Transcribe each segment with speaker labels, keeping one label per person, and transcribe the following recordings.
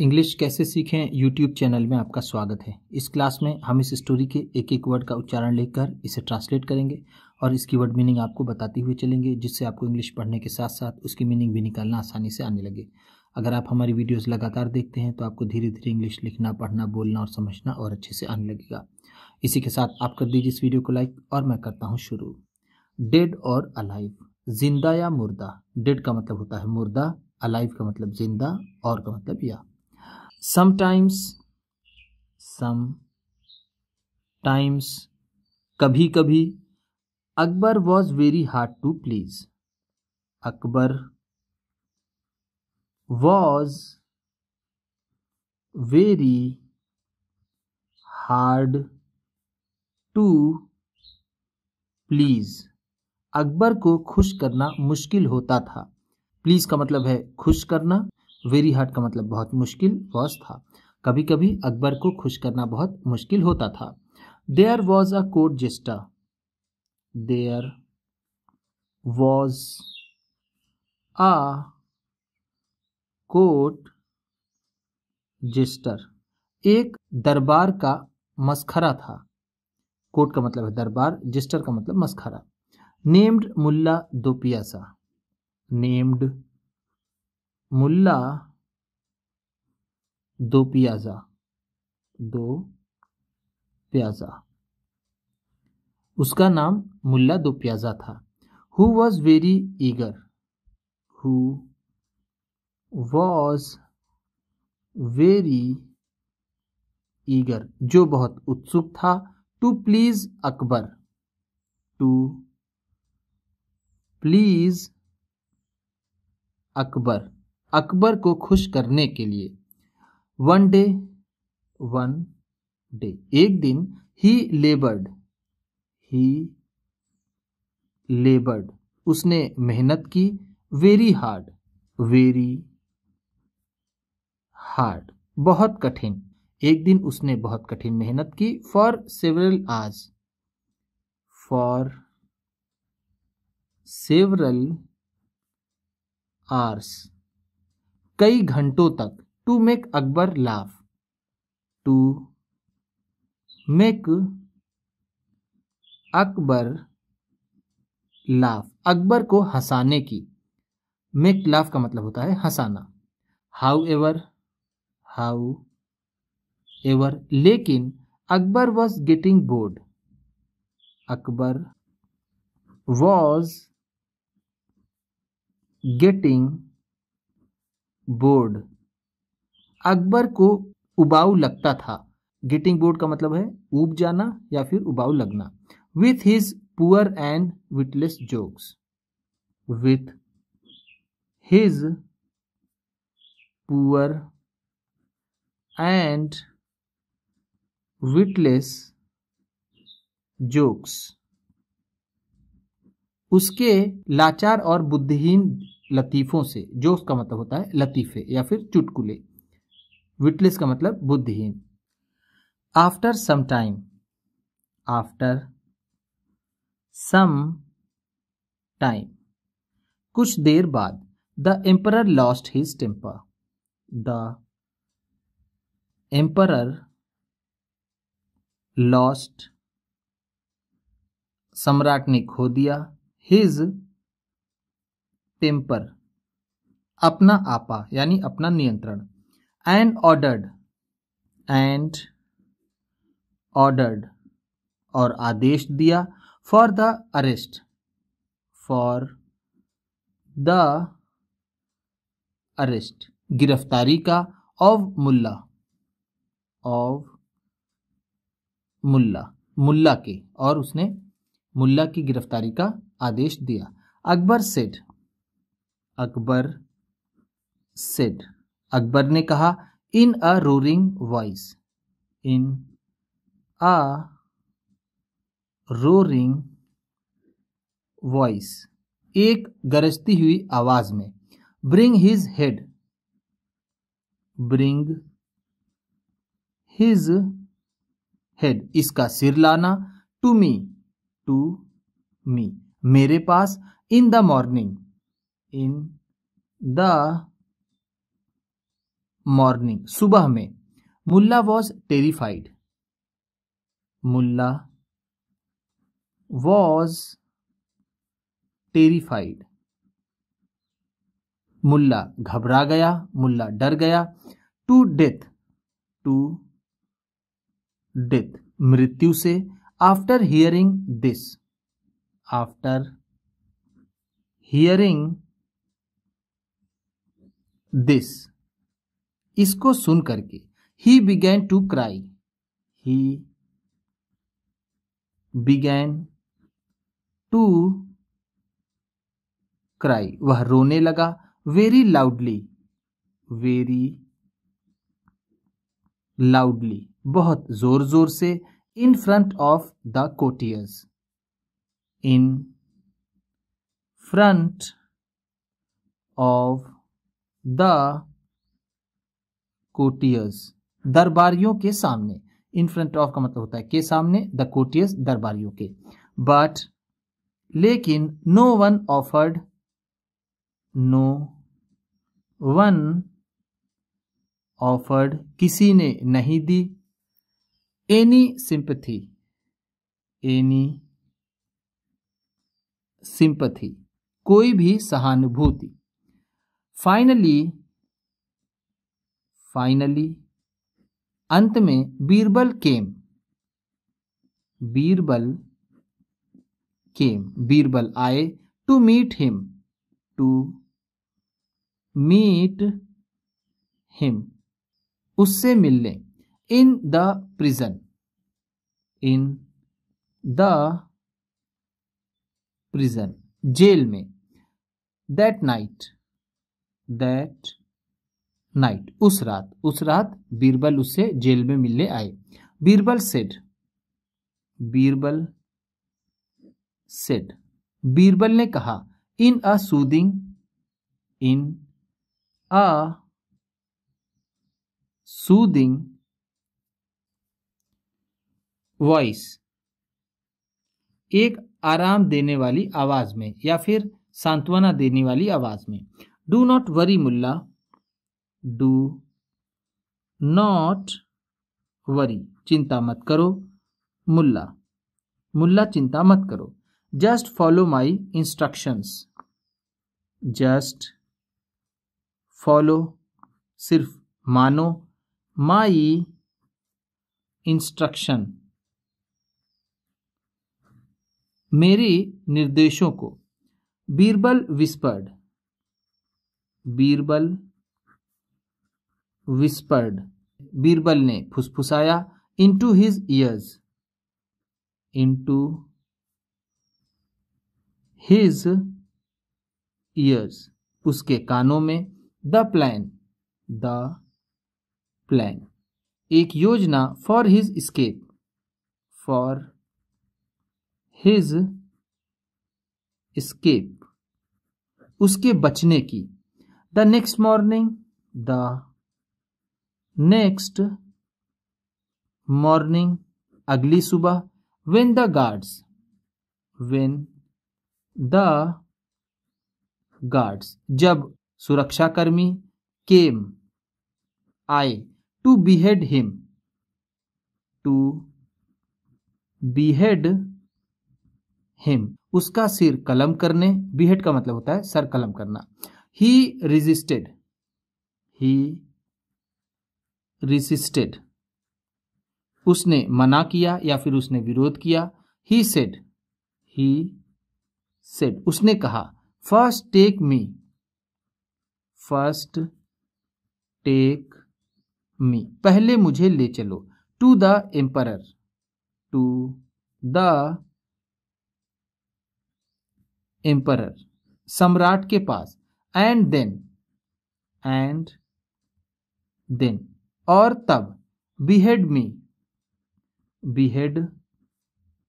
Speaker 1: English कैसे सीखें YouTube channel में आपका स्वागत है इस क्लास में हम इस स्टोरी के एक एक वर्ड का उच्चारण लेकर इसे ट्रांसलेट करेंगे और इसकी वर्ड मीनिंग आपको बताते हुए चलेंगे जिससे आपको इंग्लिश पढ़ने के साथ साथ उसकी मीनिंग भी निकालना आसानी से आने लगे अगर आप हमारी वीडियोस लगातार देखते हैं तो आपको धीरे धीरे इंग्लिश लिखना पढ़ना बोलना और समझना और अच्छे से आने लगेगा इसी के साथ आप कर दीजिए इस वीडियो को लाइक और मैं करता हूँ शुरू डेड और अलाइव जिंदा या मुर्दा डेड का मतलब होता है मुर्दा अलाइव का मतलब जिंदा और का मतलब या समटाइम्स सम टाइम्स कभी कभी Akbar was very hard to please Akbar was very hard to please Akbar को खुश करना मुश्किल होता था प्लीज का मतलब है खुश करना वेरी हार्ड का मतलब बहुत मुश्किल वॉज था कभी कभी अकबर को खुश करना बहुत मुश्किल होता था there was a court jester there was a court jester एक दरबार का मस्खरा था कोर्ट का मतलब है दरबार जिस्टर का मतलब मस्खरा नेम्ड मुल्ला दोपियासा नेम्ड मुल्ला दो प्याज़ा दो प्याज़ा उसका नाम मुल्ला दो प्याज़ा था who was very eager who was very eager जो बहुत उत्सुक था to please Akbar to please Akbar Akbar को खुश करने के लिए वन डे वन डे एक दिन ही लेबर्ड ही लेबर्ड उसने मेहनत की वेरी हार्ड वेरी हार्ड बहुत कठिन एक दिन उसने बहुत कठिन मेहनत की for several hours for several hours कई घंटों तक to make Akbar laugh to make Akbar laugh Akbar को हंसाने की मेक लाफ का मतलब होता है हंसाना हाउ एवर हाउ एवर लेकिन Akbar was getting bored Akbar was getting bored Akbar को उबाऊ लगता था गेटिंग बोर्ड का मतलब है ऊब जाना या फिर उबाऊ लगना with his poor and witless jokes with his poor and witless jokes उसके लाचार और बुद्धिहीन लतीफ़ों से जो का मतलब होता है लतीफ़े या फिर चुटकुले विटलिस का मतलब बुद्धिहीन after some time after some time कुछ देर बाद the emperor lost his temper the emperor lost सम्राट ने खो दिया हिज टेम्पर अपना आपा यानी अपना नियंत्रण एंड ऑर्डर्ड एंड ऑर्डर्ड और आदेश दिया for the arrest for the arrest गिरफ्तारी का ऑफ मुल्ला ऑफ मुल्ला मुल्ला के और उसने मुल्ला की गिरफ्तारी का आदेश दिया अकबर सेठ अकबर सेड अकबर ने कहा in a roaring voice in a roaring voice एक गरजती हुई आवाज में bring his head bring his head इसका सिर लाना टू मी टू मी मेरे पास in the morning in the morning सुबह में Mulla was terrified Mulla was terrified Mulla घबरा गया मुल्ला डर गया टू डेथ टू डेथ मृत्यु से after hearing this after hearing this इसको सुन करके he began to cry he began to cry वह रोने लगा वेरी लाउडली वेरी लाउडली बहुत जोर जोर से in front of the courtiers in front of the courtiers दरबारियों के सामने इन फ्रंट ऑफ का मतलब होता है के सामने द कोटियर्स दरबारियों के बट लेकिन no one offered no one offered किसी ने नहीं दी एनी सिंपथी एनी सिंपथी कोई भी सहानुभूति फाइनली फाइनली अंत में बीरबल केम बीरबल केम बीरबल आए to meet him to meet him उससे मिलने in the prison in the prison जेल में दैट नाइट दैट नाइट उस रात उस रात बीरबल उसे जेल में मिलने आए बीरबल सेड बीरबल सेड बीरबल ने कहा in a soothing in a soothing voice एक आराम देने वाली आवाज में या फिर सांत्वना देने वाली आवाज में do not worry Mulla do not worry चिंता मत करो मुल्ला मुल्ला चिंता मत करो just follow my instructions just follow सिर्फ मानो माई इंस्ट्रक्शन मेरे निर्देशों को बीरबल विस्पर्ड बीरबल विस्पर्ड बीरबल ने फुसफुसाया to his ears to his ears उसके कानों में द प्लान द प्लान एक योजना for his escape for his escape उसके बचने की the next morning the next morning agli subah when the guards when the guards जब सुरक्षाकर्मी केम आए to behead him to behead him उसका सिर कलम करने बीहेड का मतलब होता है सर कलम करना ही resisted ही resisted उसने मना किया या फिर उसने विरोध किया ही सेड ही सेड उसने कहा first take me first take me पहले मुझे ले चलो to the emperor to the emperor सम्राट के पास एंड देन एंड देन और तब बीहेड मी बीहेड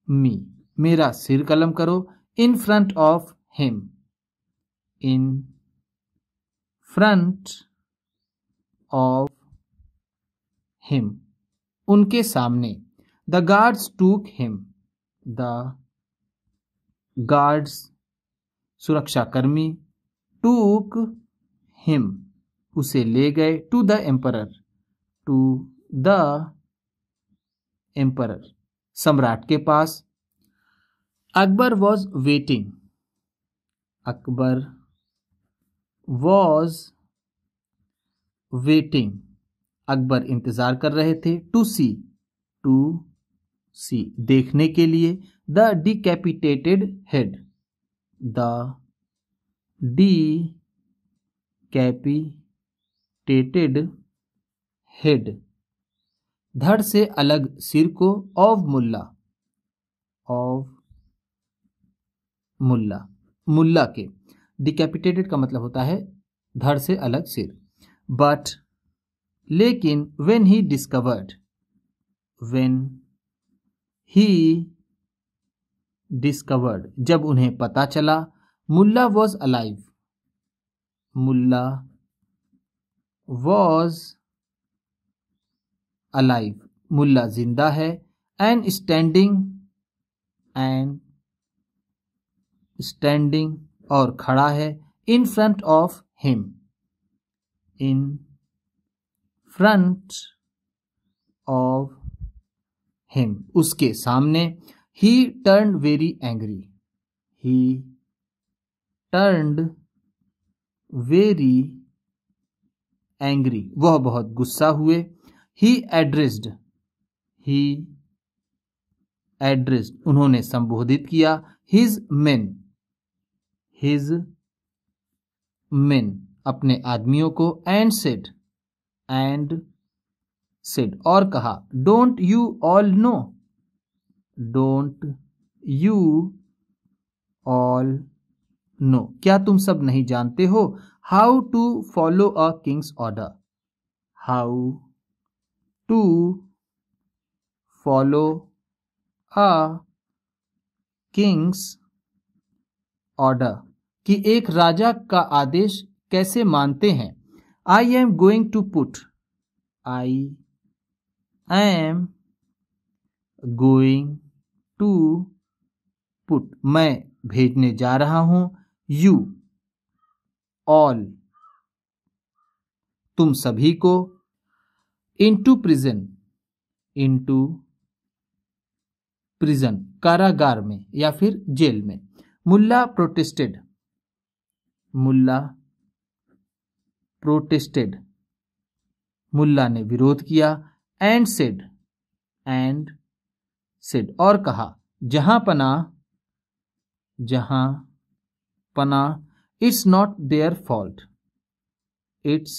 Speaker 1: मी मेरा सिर कलम करो in front of him in front of him उनके सामने the guards took him the guards सुरक्षाकर्मी टूक हिम उसे ले गए to the emperor to the emperor सम्राट के पास Akbar was waiting Akbar was waiting Akbar इंतज़ार कर रहे थे टू सी टू सी देखने के लिए the decapitated head the decapitated head धड़ से अलग सिर को ऑव मुल्ला ऑफ मुल्ला मुल्ला के डिकैपिटेटेड का मतलब होता है धड़ से अलग सिर बट लेकिन when he discovered when he discovered जब उन्हें पता चला Mulla was alive Mulla was alive Mulla जिंदा है एंड स्टैंडिंग एंड स्टैंडिंग और खड़ा है in front of him in front of him उसके सामने he turn very angry he turned very angry वह बहुत गुस्सा हुए ही एड्रेस्ड ही एड्रेस्ड उन्होंने संबोधित किया हिज मेन हिज मेन अपने आदमियों को एंड सेड एंड सेड और कहा don't you all know don't you all know क्या तुम सब नहीं जानते हो how to follow a king's order how to follow a king's order कि एक राजा का आदेश कैसे मानते हैं I am going to put I am going to put मैं भेजने जा रहा हूं यू ऑल तुम सभी को इंटू प्रिजन इंटू प्रिजन कारागार में या फिर जेल में मुल्ला प्रोटेस्टेड मुल्ला प्रोटेस्टेड मुल्ला ने विरोध किया एंड सेड एंड सेड और कहा जहां पना जहां पना it's not their fault it's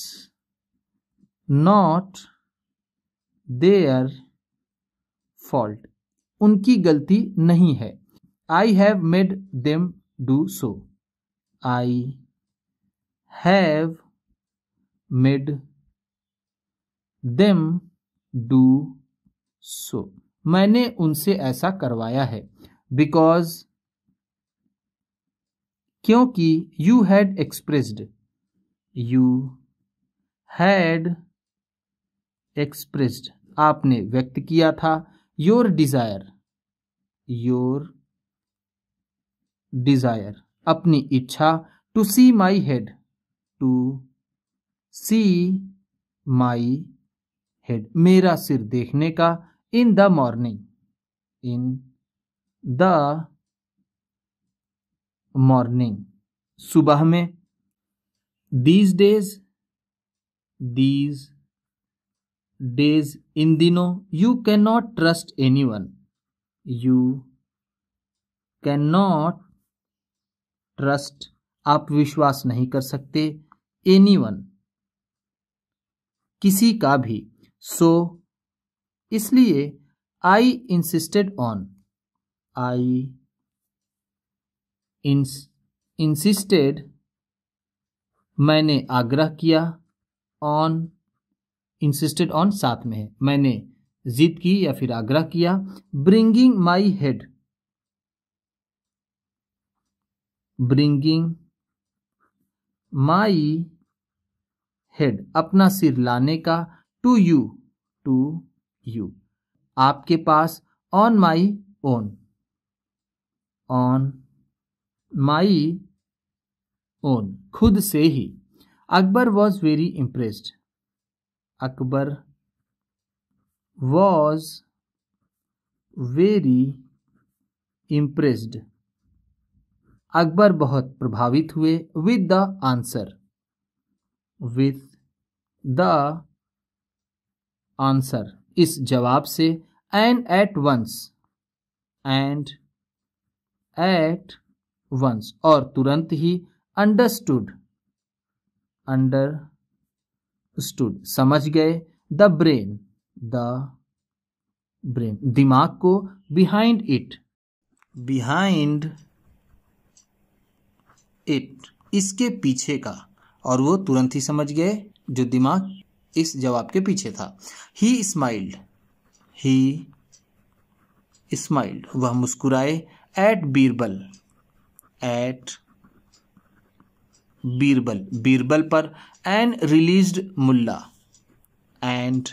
Speaker 1: not their fault उनकी गलती नहीं है I have made them do so I have made them do so मैंने उनसे ऐसा करवाया है बिकॉज क्योंकि you had expressed you had expressed आपने व्यक्त किया था योर डिज़ायर योर डिज़ायर अपनी इच्छा to see my head to see my head मेरा सिर देखने का in the morning in the morning सुबह में दीज डेज दीज डेज इन दिनों you cannot trust anyone you cannot trust आप विश्वास नहीं कर सकते एनी वन किसी का भी सो so, इसलिए I insisted on I insisted मैंने आग्रह किया ऑन इंसिस्टेड ऑन साथ में है मैंने जिद की या फिर आग्रह किया bringing my head bringing my head अपना सिर लाने का टू यू टू यू आपके पास on my own on my own खुद से ही Akbar was very impressed Akbar was very impressed Akbar बहुत प्रभावित हुए with the answer with the answer इस जवाब से and at once and at once और तुरंत ही अंडरस्टूड अंडर स्टूड समझ गए द ब्रेन द ब्रेन दिमाग को बिहाइंड इट बिहाइंड इट इसके पीछे का और वो तुरंत ही समझ गए जो दिमाग इस जवाब के पीछे था ही स्माइल्ड ही स्माइल्ड वह मुस्कुराए एट बीरबल एट बीरबल बीरबल पर and released Mulla and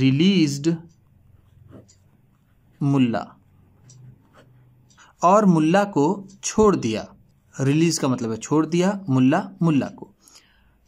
Speaker 1: released Mulla और मुल्ला को छोड़ दिया रिलीज का मतलब है छोड़ दिया मुल्ला मुल्ला को